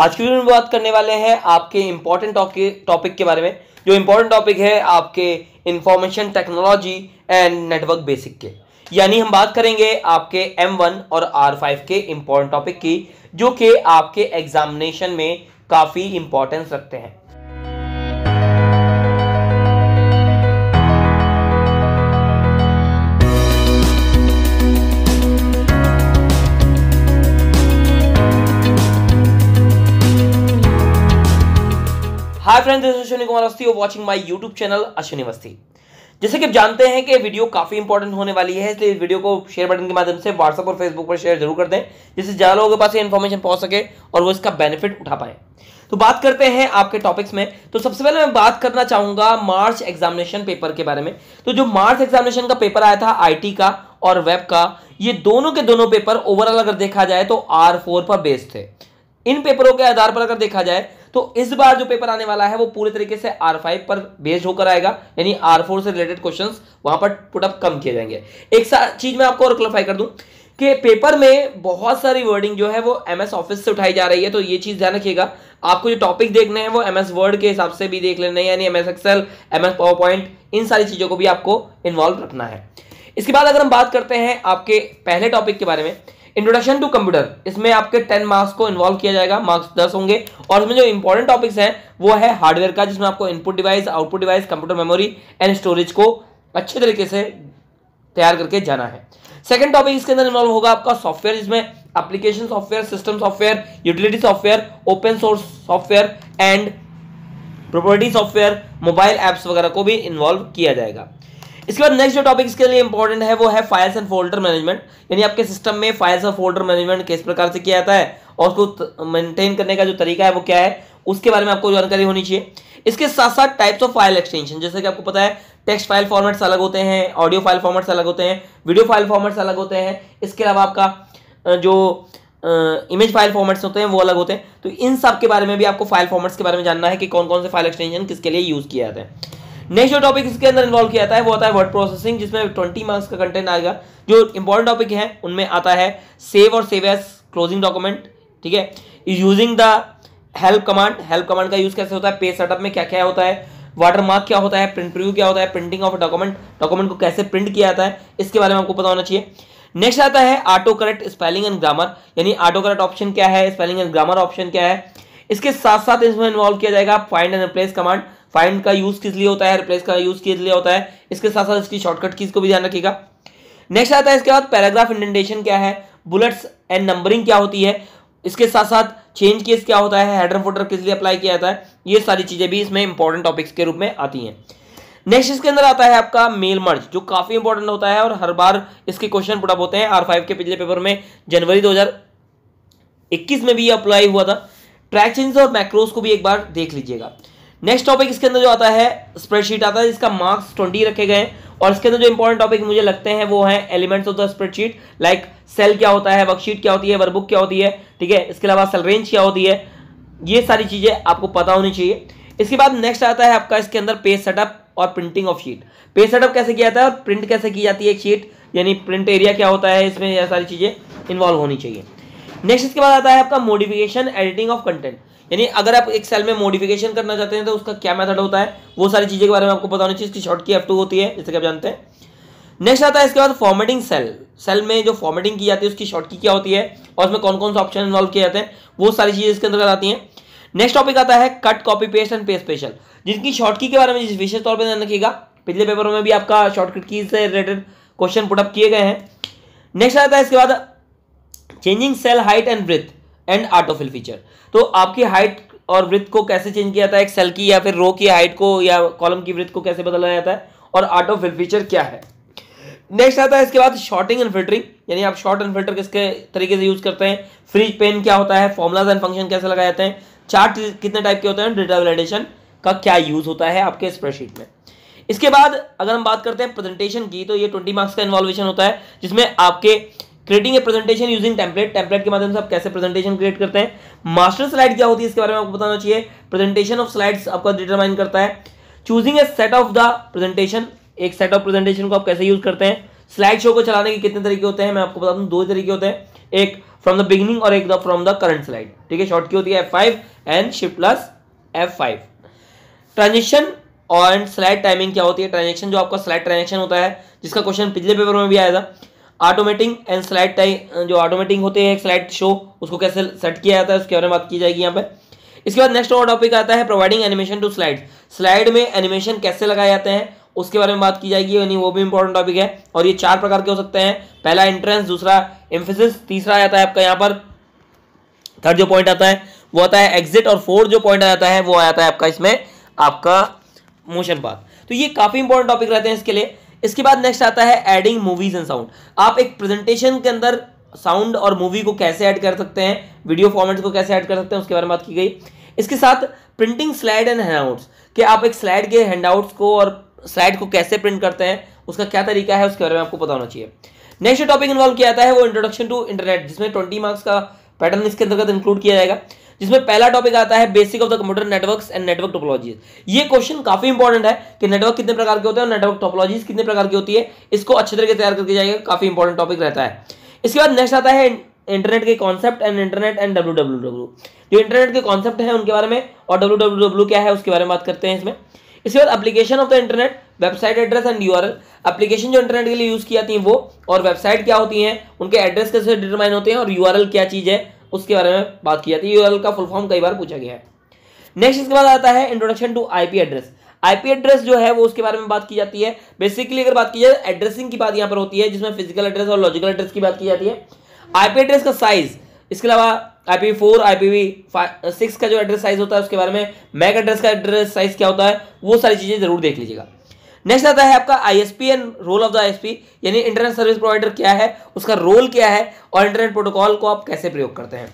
आज की वीडियो में बात करने वाले हैं आपके इंपॉर्टेंट टॉपिक के बारे में जो इंपॉर्टेंट टॉपिक है आपके information technology and network basic के यानी हम बात करेंगे आपके M1 और R5 के इंपॉर्टेंट टॉपिक की जो कि आपके एग्जामिनेशन में काफ़ी इंपॉर्टेंस रखते हैं hi friends this Ashwini Kumar Awasthi और watching my YouTube channel Ashwini Awasthi जैसे कि आप जानते हैं कि वीडियो काफी इंपॉर्टेंट होने वाली है इसलिए इस वीडियो को शेयर बटन के माध्यम से व्हाट्सअप और फेसबुक पर शेयर जरूर कर दें जिससे ज्यादा लोगों के पास ये इन्फॉर्मेशन पहुंच सके और वो इसका बेनिफिट उठा पाए तो बात करते हैं आपके टॉपिक्स में तो सबसे पहले मैं बात करना चाहूंगा मार्च एग्जामिनेशन पेपर के बारे में तो जो मार्च एग्जामिनेशन का पेपर आया था आई का और वेब का ये दोनों के दोनों पेपर ओवरऑल अगर देखा जाए तो आर पर बेस्ड थे इन पेपरों के आधार पर अगर देखा जाए तो इस बार जो पेपर आने वाला है वो पूरे तरीके से आर फाइव पर बेस्ड होकर आएगा यानी आर फोर से रिलेटेड क्वेश्चन वहां पर पुटअप कम किए जाएंगे एक चीज मैं आपको और क्लियरफाई कर दूं कि पेपर में बहुत सारी वर्डिंग जो है वो एम एस ऑफिस से उठाई जा रही है तो ये चीज़ ध्यान रखिएगा आपको जो टॉपिक देखने हैं वो एम एस वर्ड के हिसाब से भी देख लेने हैं यानी M S excel M S power point इन सारी चीज़ों को भी आपको इन्वॉल्व रखना है इसके बाद अगर हम बात करते हैं आपके पहले टॉपिक के बारे में इंट्रोडक्शन टू कंप्यूटर इसमें आपके टेन मार्क्स को इन्वॉल्व किया जाएगा मार्क्स दस होंगे और इसमें जो इंपॉर्टेंट टॉपिक्स हैं वो है हार्डवेयर का जिसमें आपको input device output device computer memory and storage को अच्छे तरीके से तैयार करके जाना है सेकेंड टॉपिक इसके अंदर इन्वॉल्व होगा आपका सॉफ्टवेयर जिसमें application software system software utility software open source software and property software mobile apps वगैरह को भी इन्वॉल्व किया जाएगा इसके बाद नेक्स्ट जो टॉपिक इसके लिए इंपॉर्टेंट है वो है फाइल्स एंड फोल्डर मैनेजमेंट यानी आपके सिस्टम में फाइल्स और फोल्डर मैनेजमेंट किस प्रकार से किया जाता है और उसको मेंटेन करने का जो तरीका है वो क्या है उसके बारे में आपको जानकारी होनी चाहिए इसके साथ साथ टाइप्स ऑफ फाइल एक्सटेंशन जैसे कि आपको पता है टेक्स्ट फाइल फॉर्मेट्स अलग होते हैं ऑडियो फाइल फॉर्मेट्स अलग होते हैं वीडियो फाइल फॉर्मेट्स अलग होते हैं इसके अलावा आपका जो इमेज फाइल फॉर्मेट्स होते हैं वो अलग होते हैं तो इन सब के बारे में भी आपको फाइल फॉर्मेट्स के बारे में जानना है कि कौन कौन से फाइल एक्सटेंशन किसके लिए यूज़ किया जाता है नेक्स्ट जो टॉपिक इसके अंदर इन्वॉल्व किया जाता है वो आता है वर्ड प्रोसेसिंग जिसमें ट्वेंटी मार्क्स का कंटेंट आएगा जो इंपॉर्टेंट टॉपिक है उनमें आता है सेव और सेव एस क्लोजिंग डॉक्यूमेंट ठीक है using the help command help command का यूज कैसे होता है पेज सेटअप में क्या क्या होता है वाटरमार्क क्या होता है प्रिंट प्रिव्यू क्या होता है प्रिंटिंग ऑफ डॉक्यूमेंट डॉक्यूमेंट को कैसे प्रिंट किया जाता है इसके बारे में आपको पता होना चाहिए नेक्स्ट आता है auto correct spelling and grammar यानी ऑटो करेक्ट ऑप्शन क्या है स्पेलिंग एंड ग्रामर ऑप्शन क्या है इसके साथ साथ इसमें इन्वॉल्व किया जाएगा find and replace command find का यूज किस लिए होता है रिप्लेस का यूज किस लिए होता है इसके साथ साथ इसकी शॉर्टकट कीज को भी ध्यान रखिएगा नेक्स्ट आता है इसके बाद पैराग्राफ इंडेंटेशन क्या है बुलेट्स एंड नंबरिंग क्या होती है इसके साथ साथ चेंज केस क्या होता है हेडर फोटर किस लिए अप्लाई किया जाता है ये सारी चीज़ें भी इसमें इंपॉर्टेंट टॉपिक्स के रूप में आती हैं नेक्स्ट इसके अंदर आता है आपका मेल मर्ज जो काफ़ी इंपॉर्टेंट होता है और हर बार इसके क्वेश्चन पुटअप होते हैं आर के पिछले पेपर में जनवरी दो में भी ये अप्लाई हुआ था ट्रैक चेंज और मैक्रोस को भी एक बार देख लीजिएगा नेक्स्ट टॉपिक इसके अंदर जो आता है स्प्रेडशीट आता है जिसका मार्क्स ट्वेंटी रखे गए और इसके अंदर जो इंपॉर्टेंट टॉपिक मुझे लगते हैं वो है elements of the spreadsheet like cell क्या होता है वर्कशीट क्या होती है वर्कबुक क्या होती है ठीक है इसके अलावा सेल रेंज क्या होती है ये सारी चीज़ें आपको पता होनी चाहिए इसके बाद नेक्स्ट आता है आपका इसके अंदर पेज सेटअप और printing of sheet page setup कैसे किया जाता है और प्रिंट कैसे की जाती है एक शीट यानी प्रिंट एरिया क्या होता है इसमें यह सारी चीज़ें इन्वॉल्व होनी चाहिए नेक्स्ट इसके बाद आता है आपका मॉडिफिकेशन एडिटिंग ऑफ कंटेंट यानी अगर आप एक सेल में मॉडिफिकेशन करना चाहते हैं तो उसका क्या मेथड होता है वो सारी चीज़ें के बारे में आपको पता होनी चाहिए इसकी शॉर्ट की एफ होती है जैसे कि आप जानते हैं नेक्स्ट आता है इसके बाद फॉर्मेटिंग सेल सेल में जो फॉर्मेटिंग की जाती है उसकी शॉर्ट की क्या होती है और उसमें कौन कौन से ऑप्शन इन्वॉल्व किए जाते हैं वो सारी चीज़ें इसके अंदर आती हैं नेक्स्ट टॉपिक आता है cut copy paste and pay special जिनकी शॉर्ट की के बारे में विशेष तौर पर ध्यान रखिएगा पिछले पेपरों में भी आपका शॉर्टकट की से रिलेटेड क्वेश्चन पुटअप किए गए हैं नेक्स्ट आता है इसके बाद changing cell height and breadth and autofill feature तो आपकी हाइट और वृत्त को कैसे चेंज किया जाता है एक सेल की या फिर रो की हाइट को या कॉलम की वृत्त को कैसे बदला जाता है और आटोफिल फीचर क्या है नेक्स्ट आता है इसके बाद शॉर्टिंग एंड फिल्टरिंग यानी आप शॉर्ट एंड फिल्टर किसके तरीके से यूज करते हैं फ्री पेन क्या होता है फॉर्मुलाज एंड फंक्शन कैसे लगाए जाते हैं चार्ट कितने टाइप के होते हैं डेटा वैलिडेशन का क्या यूज होता है आपके स्प्रेडशीट में इसके बाद अगर हम बात करते हैं प्रेजेंटेशन की तो ये ट्वेंटी मार्क्स का इन्वॉल्वेशन होता है जिसमें आपके creating a presentation using template template के माध्यम से आप कैसे प्रेजेंटेशन क्रिएट करते हैं मास्टर स्लाइड क्या होती है इसके बारे में आपको बताना चाहिए प्रेजेंटेशन ऑफ स्लाइड्स आपका डिटरमाइन करता है choosing a set of the presentation एक सेट ऑफ प्रेजेंटेशन को आप कैसे यूज करते हैं स्लाइड शो को चलाने के कितने तरीके होते हैं मैं आपको बता दूं दो तरीके होते हैं एक फ्रॉम द बिगिनिंग और एक फ्रॉम द करंट स्लाइड ठीक है शॉर्ट की होती है F five and shift plus F five transaction और स्लाइड टाइमिंग क्या होती है ट्रांजेक्शन जो आपका स्लाइड ट्रांजेक्शन होता है जिसका क्वेश्चन पिछले पेपर में भी आया था ऑटोमेटिंग एंड स्लाइड टाइम जो ऑटोमेटिंग होते हैं स्लाइड शो उसको कैसे सेट किया जाता है उसके बारे में बात की जाएगी यहाँ पे इसके बाद नेक्स्ट और टॉपिक आता है providing animation to slide slide में एनिमेशन कैसे लगाए जाते हैं उसके बारे में बात की जाएगी यानी वो भी इंपॉर्टेंट टॉपिक है और ये चार प्रकार के हो सकते हैं पहला एंट्रेंस दूसरा इम्फेसिस तीसरा आता है आपका यहाँ पर थर्ड जो पॉइंट आता है वो आता है एग्जिट और फोर्थ जो पॉइंट आता है वो आता है आपका इसमें आपका मोशन पाथ तो ये काफ़ी इंपॉर्टेंट टॉपिक रहते हैं इसके लिए इसके बाद नेक्स्ट आता है एडिंग मूवीज एंड साउंड आप एक प्रेजेंटेशन के अंदर साउंड और मूवी को कैसे ऐड कर सकते हैं वीडियो फॉर्मेट को कैसे ऐड कर सकते हैं उसके बारे में बात की गई इसके साथ प्रिंटिंग स्लाइड एंड हैंडआउट्स कि आप एक स्लाइड के हैंडआउट्स को और स्लाइड को कैसे प्रिंट करते हैं उसका क्या तरीका है उसके बारे में आपको पता होना चाहिए नेक्स्ट टॉपिक इन्वॉल्व किया जाता है वो इंट्रोडक्शन टू इंटरनेट जिसमें ट्वेंटी मार्क्स का पैटर्न इसके अंतर्गत इंक्लूड किया जाएगा जिसमें पहला टॉपिक आता है basic of the computer networks and network topologies ये क्वेश्चन काफी इंपॉर्टेंट है कि नेटवर्क कितने प्रकार के होते हैं और नेटवर्क टोपोलॉजीज कितने प्रकार की होती है इसको अच्छे तरीके से तैयार करके जाएगा काफी इंपॉर्टेंट टॉपिक रहता है इसके बाद नेक्स्ट आता है इंटरनेट के concept and internet and W W जो इंटरनेट के कॉन्सेप्ट है उनके बारे में और डब्ल्यू डब्ल्यू क्या है उसके बारे में बात करते हैं इसमें इसके बाद application of the internet website address and URL application जो इंटरनेट के लिए यूज की जाती है वो और वेबसाइट क्या होती है उनके एड्रेस कैसे डिटरमाइन होते हैं और यूआरएल क्या चीज है उसके बारे में बात की जाती है यूआरएल का फुल फॉर्म कई बार पूछा गया है नेक्स्ट इसके बाद आता है introduction to IP address IP address जो है वो उसके बारे में बात की जाती है बेसिकली अगर बात की जाए एड्रेसिंग की बात यहाँ पर होती है जिसमें फिजिकल एड्रेस और लॉजिकल एड्रेस की बात की जाती है आईपी एड्रेस का साइज इसके अलावा आईपी फोर आईपीवी सिक्स का जो एड्रेस साइज होता है उसके बारे में मैक एड्रेस का एड्रेस साइज क्या होता है वो सारी चीज़ें जरूर देख लीजिएगा नेक्स्ट आता है आपका ISP and role of the ISP यानी इंटरनेट सर्विस प्रोवाइडर क्या है उसका रोल क्या है और इंटरनेट प्रोटोकॉल को आप कैसे प्रयोग करते हैं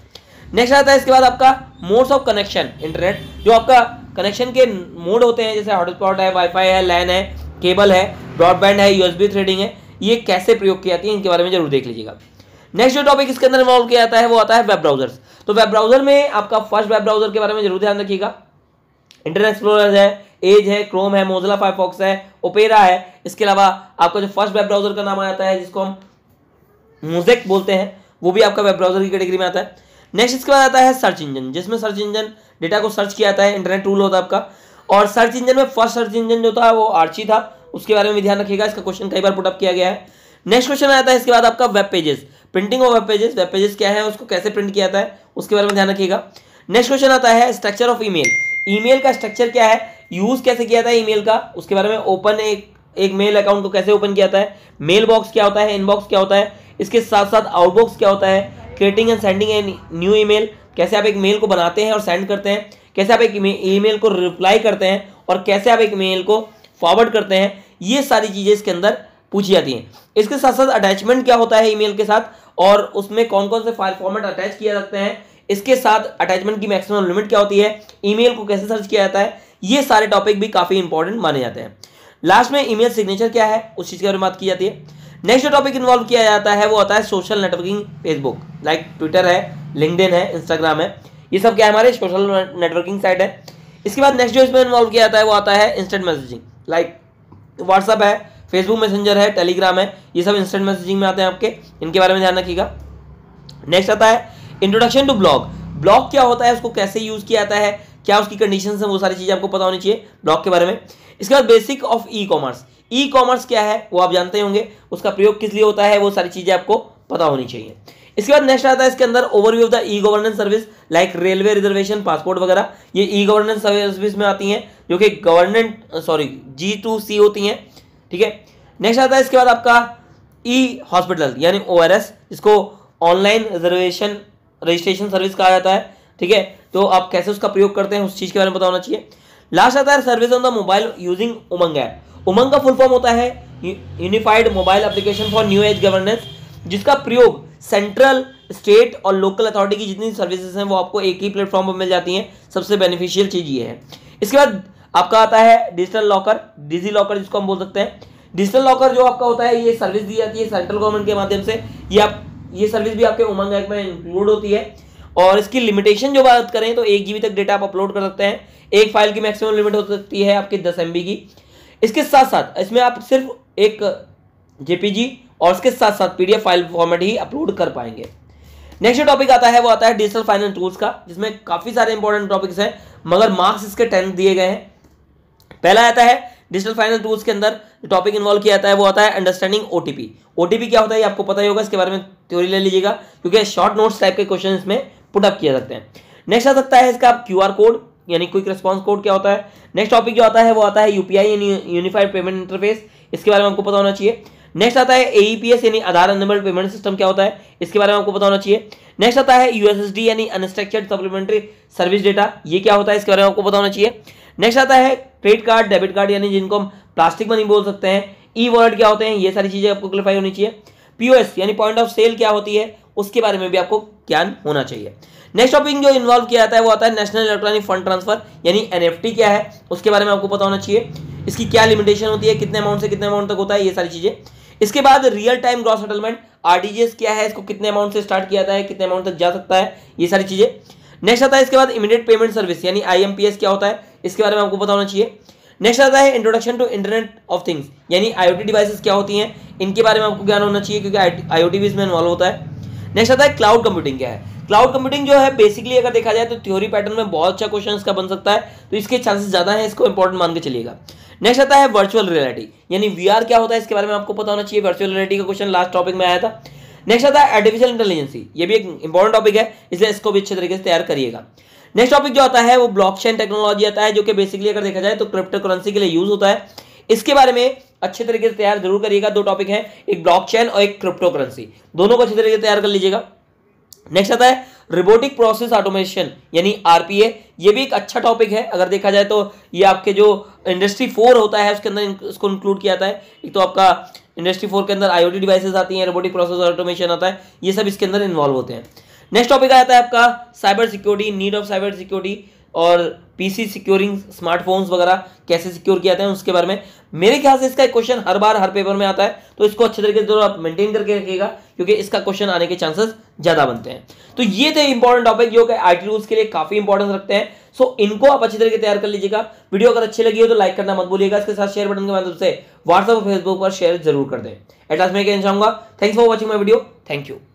नेक्स्ट आता है इसके बाद आपका मोड्स ऑफ कनेक्शन इंटरनेट जो आपका कनेक्शन के मोड होते हैं जैसे हॉटस्पॉट है वाईफाई है लैन है केबल है ब्रॉडबैंड है यूएसबी थ्रेडिंग है ये कैसे प्रयोग की जाती है इनके बारे में जरूर देख लीजिएगा नेक्स्ट जो टॉपिक इसके अंदर इन्वॉल्व किया जाता है वो आता है वेब ब्राउजर्स तो वेब ब्राउजर में आपका फर्स्ट वेब ब्राउजर के बारे में जरूर ध्यान रखिएगा इंटरनेट एक्सप्लोरर है एज है क्रोम है मोजिला फायरफॉक्स है ओपेरा है इसके अलावा आपका जो फर्स्ट वेब ब्राउजर का नाम आ जाता है जिसको हम मोजेक बोलते हैं वो भी आपका वेब ब्राउजर की कैटेगरी में आता है नेक्स्ट इसके बाद आता है सर्च इंजन जिसमें सर्च इंजन डेटा को सर्च किया जाता है इंटरनेट टूल होता है आपका और सर्च इंजन में फर्स्ट सर्च इंजन जो था वो आर्ची था उसके बारे में भी ध्यान रखिएगा इसका क्वेश्चन कई बार पुटअप किया गया है नेक्स्ट क्वेश्चन आता है इसके बाद आपका web pages printing of web pages web pages क्या है उसको कैसे प्रिंट किया जाता है उसके बारे में ध्यान रखिएगा नेक्स्ट क्वेश्चन आता है स्ट्रक्चर ऑफ ईमेल ईमेल का स्ट्रक्चर क्या है यूज कैसे किया था ईमेल का उसके बारे में ओपन एक एक मेल अकाउंट को कैसे ओपन किया जाता है मेल बॉक्स क्या होता है इनबॉक्स क्या होता है इसके साथ साथ आउटबॉक्स क्या होता है creating and sending an new email कैसे आप एक मेल को बनाते हैं और सेंड करते हैं कैसे आप एक ईमेल को रिप्लाई करते हैं और कैसे आप एक मेल को फॉरवर्ड करते हैं ये सारी चीज़ें इसके अंदर पूछी जाती हैं इसके साथ साथ अटैचमेंट क्या होता है ईमेल के साथ और उसमें कौन कौन से फाइल फॉर्मेट अटैच किया जाते हैं इसके साथ अटैचमेंट की मैक्सिमम लिमिट क्या होती है ईमेल को कैसे सर्च किया जाता है ये सारे टॉपिक भी काफ़ी इंपॉर्टेंट माने जाते हैं लास्ट में ईमेल सिग्नेचर क्या है उस चीज़ के बारे में बात की जाती है नेक्स्ट जो टॉपिक इन्वॉल्व किया जाता है वो आता है social networking Facebook like Twitter है लिंकडिन है इंस्टाग्राम है ये सब क्या है हमारे सोशल नेटवर्किंग साइट है इसके बाद नेक्स्ट जो इसमें इन्वॉल्व किया जाता है वो आता है इंस्टेंट मैसेजिंग लाइक व्हाट्सअप है फेसबुक मैसेंजर है टेलीग्राम है ये सब इंस्टेंट मैसेजिंग में आते हैं आपके इनके बारे में ध्यान रखिएगा नेक्स्ट आता है इंट्रोडक्शन टू ब्लॉग ब्लॉग क्या होता है उसको कैसे यूज़ किया जाता है क्या उसकी कंडीशन है वो सारी चीज़ें आपको पता होनी चाहिए ब्लॉक के बारे में इसके बाद basic of e commerce e commerce क्या है वो आप जानते होंगे उसका प्रयोग किस लिए होता है वो सारी चीज़ें आपको पता होनी चाहिए इसके बाद नेक्स्ट आता है इसके अंदर overview of the e governance service like railway reservation passport वगैरह ये ई गवर्नेंस सर्विस में आती हैं जो कि government sorry G to C होती हैं ठीक है नेक्स्ट आता है इसके बाद आपका ई हॉस्पिटल यानी ओ इसको ऑनलाइन रिजर्वेशन रजिस्ट्रेशन सर्विस कहा जाता है ठीक है तो आप कैसे उसका प्रयोग करते हैं उस चीज़ के बारे में बताना चाहिए लास्ट आता है service on the mobile using Umang app Umang का फुल फॉर्म होता है unified mobile application for new age governance जिसका प्रयोग सेंट्रल स्टेट और लोकल अथॉरिटी की जितनी सर्विसेज हैं वो आपको एक ही प्लेटफॉर्म पर मिल जाती हैं सबसे बेनिफिशियल चीज़ ये है इसके बाद आपका आता है डिजिटल लॉकर डिजी लॉकर जिसको हम बोल सकते हैं डिजिटल लॉकर जो आपका होता है ये सर्विस दी जाती है सेंट्रल गवर्नमेंट के माध्यम से ये आप ये सर्विस भी आपके उमंग ऐप में इंक्लूड होती है और इसकी लिमिटेशन जो बात करें तो एक जीबी तक डेटा आप अपलोड कर सकते हैं एक फाइल की मैक्सिमम लिमिट हो सकती है आपकी दस एम की इसके साथ साथ इसमें आप सिर्फ एक जेपीजी और इसके साथ साथ पीडीएफ फाइल फॉर्मेट ही अपलोड कर पाएंगे नेक्स्ट टॉपिक आता है वो आता है डिजिटल फाइनेंस टूल्स का जिसमें काफ़ी सारे इंपॉर्टेंट टॉपिक्स हैं मगर मार्क्स इसके टेन दिए गए हैं पहला आता है डिजिटल फाइनेंस टूल्स के अंदर टॉपिक इन्वॉल्व किया जाता है वो आता है अंडरस्टैंडिंग ओटीपी ओटीपी क्या होता है आपको पता ही होगा इसके बारे में थ्योरी ले लीजिएगा क्योंकि शॉर्ट नोट्स टाइप के क्वेश्चन इसमें पुटअप किया सकते हैं नेक्स्ट आ सकता है इसका क्यू कोड यानी क्विक रिस्पॉन्स कोड क्या होता है नेक्स्ट टॉपिक जो आता है वो आता है यूपीआई यूनिफाइड पेमेंट इंटरफेस इसके बारे में आपको पता होना चाहिए नेक्स्ट आता है एईपीएस e यानी आधार अनबल्ड पेमेंट सिस्टम क्या होता है इसके बारे में आपको पता होना चाहिए नेक्स्ट आता है यूएसएसडी यानी अनस्ट्रक्चर्ड सप्लीमेंट्री सर्विस डेटा ये क्या होता है इसके बारे में आपको पता होना चाहिए नेक्स्ट आता है क्रेडिट कार्ड डेबिट कार्ड यानी जिनको हम प्लास्टिक मनी बोल सकते हैं ई वॉलेट क्या होते हैं ये सारी चीज़ें आपको क्लिफाई होनी चाहिए पीओएस यानी पॉइंट ऑफ सेल क्या होती है उसके बारे में भी आपको ज्ञान होना चाहिए नेक्स्ट टॉपिक जो इन्वॉल्व किया जाता है वो आता है नेशनल इलेक्ट्रॉनिक फंड ट्रांसफर यानी एनएफटी क्या है उसके बारे में आपको पता होना चाहिए इसकी क्या लिमिटेशन होती है कितने अमाउंट से कितने अमाउंट तक होता है ये सारी चीज़ें इसके बाद real time gross settlement RTGS क्या है इसको कितने अमाउंट से स्टार्ट किया जाता है कितने अमाउंट तक जा सकता है ये सारी चीज़ें नेक्स्ट आता है इसके बाद इमीडिएट पेमेंट सर्विस यानी आईएमपीएस क्या होता है इसके बारे में आपको बताना चाहिए नेक्स्ट आता है introduction to internet of things यानी आईओटी डिवाइसेस क्या होती हैं इनके बारे में आपको ज्ञान होना चाहिए क्योंकि आईओटी भी इसमें इन्वॉल्व होता है नेक्स्ट आता है क्लाउड कंप्यूटिंग क्या है क्लाउड कंप्यूटिंग जो है बेसिकली अगर देखा जाए तो थ्योरी पैटर्न में बहुत अच्छा क्वेश्चन का बन सकता है तो इसके चांसेस ज्यादा है इसको इंपॉर्टेंट मान के चलिएगा नेक्स्ट आता है वर्चुअल रियलिटी यानी वी क्या होता है इसके बारे में आपको पता होना चाहिए वर्चुअल रियलिटी का क्वेश्चन लास्ट टॉपिक में आया था नेक्स्ट आता है आर्टिफिशियल इंटेलिजेंसी ये भी एक इंपॉर्टेंट टॉपिक है इसलिए इसको भी अच्छे तरीके से तैयार करिएगा नेक्स्ट टॉपिक जो आता है वो ब्लॉकचेन टेक्नोलॉजी आता है जो कि बेसिकली अगर देखा जाए तो क्रिप्टो करेंसी के लिए यूज होता है इसके बारे में अच्छे तरीके से तैयार जरूर करिएगा दो टॉपिक हैं एक ब्लॉकचेन और एक क्रिप्टो करेंसी दोनों को अच्छे तरीके से तैयार कर लीजिएगा नेक्स्ट आता है रिबोटिक प्रोसेस ऑटोमेशन यानी आरपीए ये भी एक अच्छा टॉपिक है अगर देखा जाए तो ये आपके जो इंडस्ट्री फोर होता है उसके अंदर इसको इंक्लूड किया जाता है एक तो आपका इंडस्ट्री फोर के अंदर आईओटी डिवाइसेस आती हैं रोबोटिक प्रोसेस ऑटोमेशन आता है ये सब इसके अंदर इन्वॉल्व होते हैं नेक्स्ट टॉपिक आता है आपका cyber security need of cyber security और पीसी सिक्योरिंग स्मार्टफोन्स वगैरह कैसे सिक्योर किया जाता है उसके बारे में मेरे ख्याल से इसका क्वेश्चन हर बार हर पेपर में आता है तो इसको अच्छे तरीके से आप मेंटेन करके रखिएगा क्योंकि इसका क्वेश्चन आने के चांसेस ज़्यादा बनते हैं तो ये थे इंपॉर्टेंट टॉपिक जो आई टी रूल्स के लिए काफ़ी इंपॉर्टेंस रखते हैं सो इनको आप अच्छी तरीके तैयार कर लीजिएगा वीडियो अगर अच्छी लगी हो तो लाइक करना मत भूलिएगा इसके साथ शेयर बटन के माध्यम से व्हाट्सएप और फेसबुक पर शेयर जरूर कर दें एटलास्ट मैं कहना चाहूँगा thanks for watching my video thank you